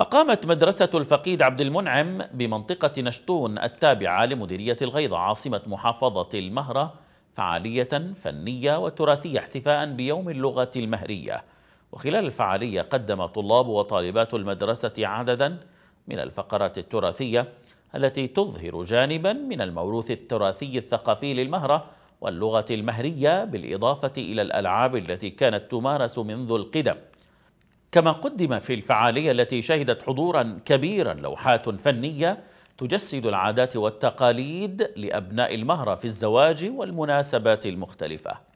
أقامت مدرسة الفقيد عبد المنعم بمنطقة نشطون التابعة لمديرية الغيضة عاصمة محافظة المهرة فعالية فنية وتراثية احتفاء بيوم اللغة المهرية وخلال الفعالية قدم طلاب وطالبات المدرسة عددا من الفقرات التراثية التي تظهر جانبا من الموروث التراثي الثقافي للمهرة واللغة المهرية بالإضافة إلى الألعاب التي كانت تمارس منذ القدم كما قدم في الفعالية التي شهدت حضورا كبيرا لوحات فنية تجسد العادات والتقاليد لأبناء المهرة في الزواج والمناسبات المختلفة